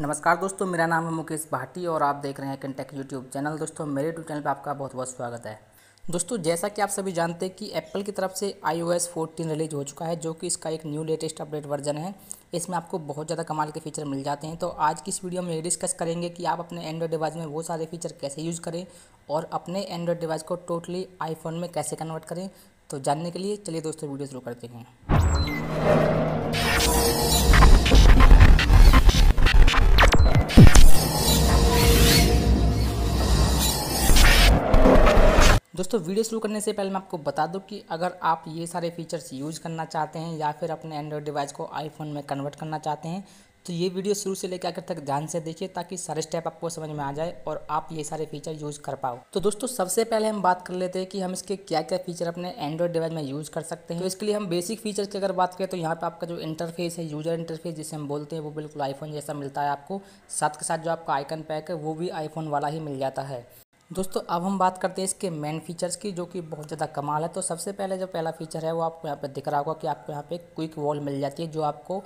नमस्कार दोस्तों मेरा नाम है मुकेश भाटी और आप देख रहे हैं कंटेक यूट्यूब चैनल दोस्तों मेरे यूट्यूब चैनल पर आपका बहुत बहुत स्वागत है दोस्तों जैसा कि आप सभी जानते हैं कि एप्पल की तरफ से iOS fourteen release हो चुका है जो कि इसका एक न्यू लेटेस्ट अपडेट वर्जन है इसमें आपको बहुत ज़्यादा कमाल के फीचर मिल जाते हैं तो आज की इस वीडियो में ये डिस्कस करेंगे कि आप अपने एंड्रॉयड डिवाइस में वो सारे फीचर कैसे यूज़ करें और अपने एंड्रॉयड डिवाइस को टोटली आईफोन में कैसे कन्वर्ट करें तो जानने के लिए चलिए दोस्तों वीडियो शुरू करते हैं दोस्तों वीडियो शुरू करने से पहले मैं आपको बता दूं कि अगर आप ये सारे फीचर्स यूज़ करना चाहते हैं या फिर अपने एंड्रॉयड डिवाइस को आईफोन में कन्वर्ट करना चाहते हैं तो ये वीडियो शुरू से लेकर आखिर तक ध्यान से देखिए ताकि सारे स्टेप आपको समझ में आ जाए और आप ये सारे फीचर यूज़ कर पाओ तो दोस्तों सबसे पहले हम बात कर लेते हैं कि हम इसके क्या क्या फीचर अपने एंड्रॉयड डिवाइस में यूज़ कर सकते हैं तो इसके लिए हम बेसिक फीचर की अगर बात करें तो यहाँ पर आपका जो इंटरफेस है यूजर इंटरफेस जिसे हम बोलते हैं वो बिल्कुल आईफोन जैसा मिलता है आपको साथ के साथ जो आपका आइकन पैक है वो भी आईफोन वाला ही मिल जाता है दोस्तों अब हम बात करते हैं इसके मेन फीचर्स की जो कि बहुत ज़्यादा कमाल है तो सबसे पहले जो पहला फीचर है वो आपको यहाँ पर दिख रहा होगा कि आपको यहाँ पे क्विक वॉल मिल जाती है जो आपको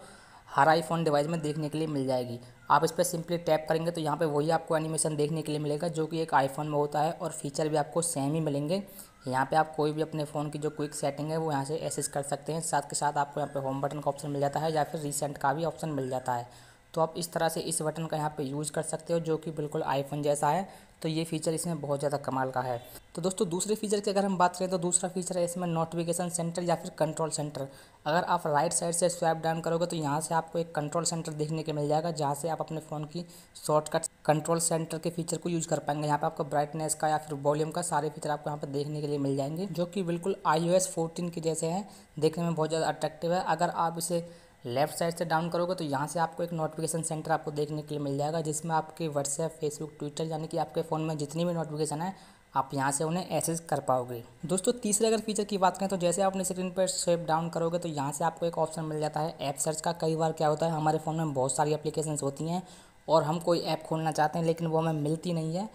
हर आईफोन डिवाइस में देखने के लिए मिल जाएगी आप इस पर सिंपली टैप करेंगे तो यहाँ पे वही आपको एनिमेशन देखने के लिए मिलेगा जो कि एक आईफोन में होता है और फीचर भी आपको सेम ही मिलेंगे यहाँ पे आप कोई भी अपने फ़ोन की जो क्विक सेटिंग है वो यहाँ से एसेस कर सकते हैं साथ के साथ आपको यहाँ पे होम बटन का ऑप्शन मिल जाता है या फिर रिसेंट का भी ऑप्शन मिल जाता है तो आप इस तरह से इस बटन का यहाँ पे यूज़ कर सकते हो जो कि बिल्कुल आईफोन जैसा है तो ये फीचर इसमें बहुत ज़्यादा कमाल का है तो दोस्तों दूसरे फीचर की अगर हम बात करें तो दूसरा फीचर है इसमें नोटिफिकेशन सेंटर या फिर कंट्रोल सेंटर अगर आप राइट साइड से स्वैप डाउन करोगे तो यहाँ से आपको एक कंट्रोल सेंटर देखने के मिल जाएगा जहाँ से आप अपने फ़ोन की शॉर्टकट कंट्रोल सेंटर के फीचर को यूज़ कर पाएंगे यहाँ पर आपको ब्राइटनेस का या फिर वॉल्यूम का सारे फीचर आपको यहाँ पर देखने के लिए मिल जाएंगे जो कि बिल्कुल आई ओ एस फोर्टीन के जैसे हैं देखने में बहुत ज़्यादा अट्रैक्टिव है अगर आप इसे लेफ्ट साइड से डाउन करोगे तो यहाँ से आपको एक नोटिफिकेशन सेंटर आपको देखने के लिए मिल जाएगा जिसमें आपके व्हाट्सएप फेसबुक ट्विटर यानी कि आपके फ़ोन में जितनी भी नोटिफिकेशन है आप यहाँ से उन्हें एसेस कर पाओगे दोस्तों तीसरे अगर फीचर की बात करें तो जैसे आप अपने स्क्रीन पर स्वेप डाउन करोगे तो यहाँ से आपको एक ऑप्शन मिल जाता है ऐप सर्च का कई बार क्या होता है हमारे फ़ोन में बहुत सारी एप्लीकेशंस होती हैं और हम कोई ऐप खोलना चाहते हैं लेकिन वो हमें मिलती नहीं है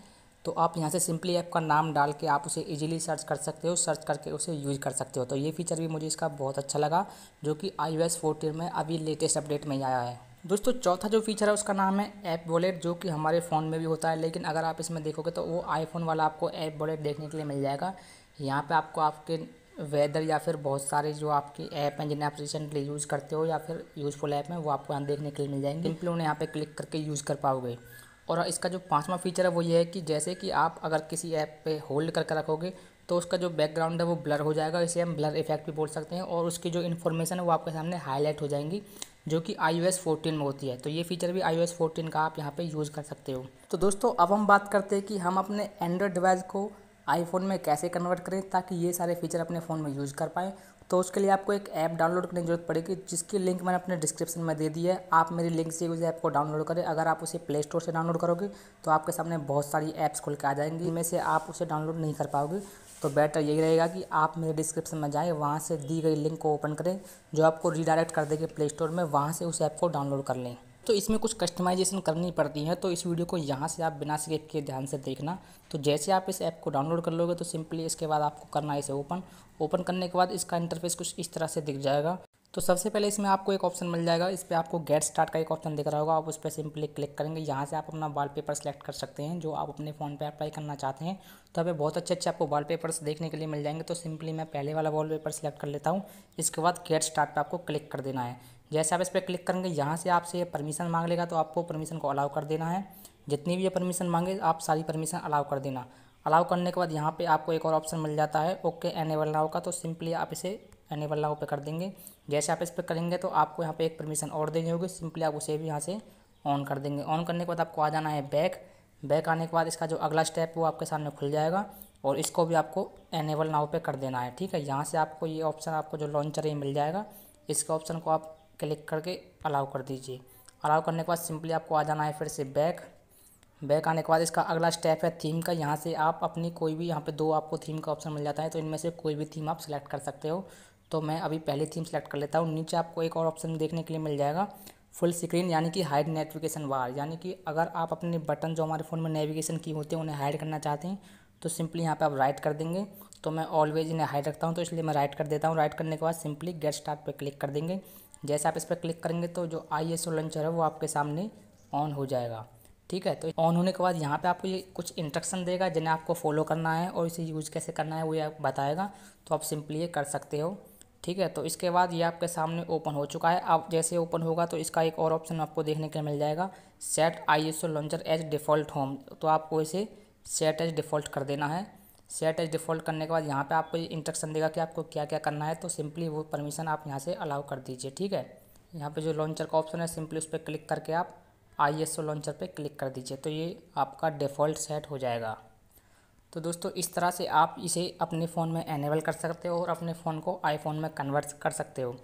तो आप यहाँ से सिंपली ऐप का नाम डाल के आप उसे इजीली सर्च कर सकते हो सर्च करके उसे यूज कर सकते हो तो ये फीचर भी मुझे इसका बहुत अच्छा लगा जो कि आई ओ में अभी लेटेस्ट अपडेट में आया है दोस्तों चौथा जो फीचर है उसका नाम है ऐप वॉलेट जो कि हमारे फ़ोन में भी होता है लेकिन अगर आप इसमें देखोगे तो वो आईफोन वाला आपको ऐप वॉलेट देखने के लिए मिल जाएगा यहाँ पे आपको आपके वेदर या फिर बहुत सारे जो आपके ऐप हैं जिन्हें आप रिसेंटली यूज़ करते हो या फिर यूज़फुल ऐप हैं वो आपको यहाँ देखने के लिए मिल जाएंगे सिंपली उन्हें यहाँ पे क्लिक करके यूज़ कर पाओगे और इसका जो पांचवा फीचर है वो ये है कि जैसे कि आप अगर किसी ऐप पे होल्ड करके रखोगे तो उसका जो बैकग्राउंड है वो ब्लर हो जाएगा इसे हम ब्लर इफेक्ट भी बोल सकते हैं और उसकी जो इन्फॉर्मेशन है वो आपके सामने हाईलाइट हो जाएंगी जो कि आई ओ में होती है तो ये फीचर भी आई ओ का आप यहाँ पर यूज़ कर सकते हो तो दोस्तों अब हम बात करते हैं कि हम अपने एंड्रॉयड डिवाइस को आईफोन में कैसे कन्वर्ट करें ताकि ये सारे फीचर अपने फ़ोन में यूज़ कर पाएँ तो उसके लिए आपको एक ऐप डाउनलोड करने की जरूरत पड़ेगी जिसकी लिंक मैंने अपने डिस्क्रिप्शन में दे दी है आप मेरी लिंक से उस ऐप को डाउनलोड करें अगर आप उसे प्ले स्टोर से डाउनलोड करोगे तो आपके सामने बहुत सारी ऐप्स खुल के आ जाएंगी इनमें से आप उसे डाउनलोड नहीं कर पाओगे तो बेटर यही रहेगा कि आप मेरे डिस्क्रिप्शन में जाएँ वहाँ से दी गई लिंक को ओपन करें जो आपको रीडायरेक्ट कर देगी प्ले स्टोर में वहाँ से उस ऐप को डाउनलोड कर लें तो इसमें कुछ कस्टमाइजेशन करनी पड़ती है तो इस वीडियो को यहाँ से आप बिना स्किप के ध्यान से देखना तो जैसे आप इस ऐप को डाउनलोड कर लोगे तो सिंपली इसके बाद आपको करना है इसे ओपन ओपन करने के बाद इसका इंटरफेस कुछ इस तरह से दिख जाएगा तो सबसे पहले इसमें आपको एक ऑप्शन मिल जाएगा इस पर आपको गेट स्टार्ट का एक ऑप्शन दिख रहा होगा आप उस पर सिंपली क्लिक करेंगे यहाँ से आप अपना वॉलपेपर सेलेक्ट कर सकते हैं जो आप अपने फ़ोन पे अप्लाई करना चाहते हैं तो अभी बहुत अच्छे अच्छे आपको वॉलपेपर्स देखने के लिए मिल जाएंगे तो सिंपली मैं पहले वाला पेपर सेलेक्ट कर लेता हूँ इसके बाद गेट स्टार्ट पर आपको क्लिक कर देना है जैसे आप इस पर क्लिक करेंगे यहाँ से आपसे ये परमिशन मांग लेगा तो आपको परमिशन को अलाउ कर देना है जितनी भी ये परमिशन मांगे आप सारी परमिशन अलाउ कर देना अलाउ करने के बाद यहाँ पे आपको एक और ऑप्शन मिल जाता है ओके एनेबल नाउ का तो सिंपली आप इसे एनेबल नाउ पे कर देंगे जैसे आप इस पर करेंगे तो आपको यहाँ पे एक परमिशन और देनी होगी सिंपली आप उसे भी यहाँ से ऑन कर देंगे ऑन करने के बाद आपको आ जाना है बैक बैक आने के बाद इसका जो अगला स्टेप वो आपके सामने खुल जाएगा और इसको भी आपको एनेबल नाव पर कर देना है ठीक है यहाँ से आपको ये ऑप्शन आपको जो लॉन्चर है मिल जाएगा इसके ऑप्शन को आप क्लिक करके अलाउ कर दीजिए अलाउ करने के बाद सिंपली आपको आ जाना है फिर से बैक बैक आने के बाद इसका अगला स्टेप है थीम का यहाँ से आप अपनी कोई भी यहाँ पे दो आपको थीम का ऑप्शन मिल जाता है तो इनमें से कोई भी थीम आप सिलेक्ट कर सकते हो तो मैं अभी पहले थीम सेलेक्ट कर लेता हूँ नीचे आपको एक और ऑप्शन देखने के लिए मिल जाएगा फुल स्क्रीन यानी कि हाइड नेटिफिकेशन वार यानी कि अगर आप अपने बटन जो हमारे फ़ोन में नेविगेशन की होते हैं उन्हें हाइड करना चाहते हैं तो सिंपली यहाँ पर आप राइट कर देंगे तो मैं ऑलवेज इन्हें हाइड रखता हूँ तो इसलिए मैं राइट कर देता हूँ राइट करने के बाद सिंपली गेट स्टार्ट पर क्लिक कर देंगे जैसे आप इस पर क्लिक करेंगे तो जो आई एस लॉन्चर है वो आपके सामने ऑन हो जाएगा ठीक है तो ऑन होने के बाद यहाँ पे आपको ये कुछ इंस्ट्रक्शन देगा जिन्हें आपको फॉलो करना है और इसे यूज़ कैसे करना है वो ये आप बताएगा तो आप सिंपली ये कर सकते हो ठीक है तो इसके बाद ये आपके सामने ओपन हो चुका है आप जैसे ओपन होगा तो इसका एक और ऑप्शन आपको देखने के मिल जाएगा set iOS launcher as default home तो आपको इसे सेट एज डिफ़ॉल्ट कर देना है सेट एज डिफ़ॉल्ट करने के बाद यहाँ पे आपको ये इंस्ट्रक्शन देगा कि आपको क्या क्या करना है तो सिंपली वो परमिशन आप यहाँ से अलाउ कर दीजिए ठीक है यहाँ पे जो लॉन्चर का ऑप्शन है सिंपली उस पर क्लिक करके आप आई एस लॉन्चर पर क्लिक कर दीजिए तो ये आपका डिफ़ॉल्ट सेट हो जाएगा तो दोस्तों इस तरह से आप इसे अपने फ़ोन में एनेबल कर सकते हो और अपने फ़ोन को आईफोन में कन्वर्ट कर सकते हो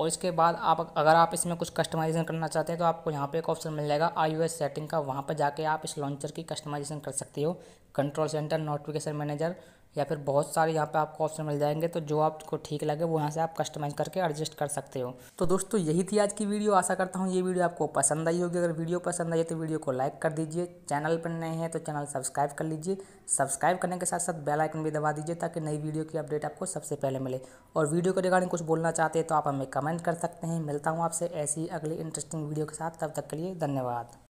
और इसके बाद आप अगर आप इसमें कुछ कस्टमाइजेशन करना चाहते हैं तो आपको यहाँ पे एक ऑप्शन मिल जाएगा आई सेटिंग का वहाँ पर जाके आप इस लॉन्चर की कस्टमाइजेशन कर सकते हो कंट्रोल सेंटर नोटिफिकेशन मैनेजर या फिर बहुत सारे यहाँ पे आपको ऑप्शन मिल जाएंगे तो जो आपको ठीक लगे वो यहाँ से आप कस्टमाइज करके एडजस्ट कर सकते हो तो दोस्तों यही थी आज की वीडियो आशा करता हूँ ये वीडियो आपको पसंद आई होगी अगर वीडियो पसंद आई तो वीडियो को लाइक कर दीजिए चैनल पर नए हैं तो चैनल सब्सक्राइब कर लीजिए सब्सक्राइब करने के साथ साथ बेलाइकन भी दबा दीजिए ताकि नई वीडियो की अपडेट आपको सबसे पहले मिले और वीडियो के रिगार्डिंग कुछ बोलना चाहते हैं तो आप हमें कमेंट कर सकते हैं मिलता हूँ आपसे ऐसी अगली इंटरेस्टिंग वीडियो के साथ तब तक के लिए धन्यवाद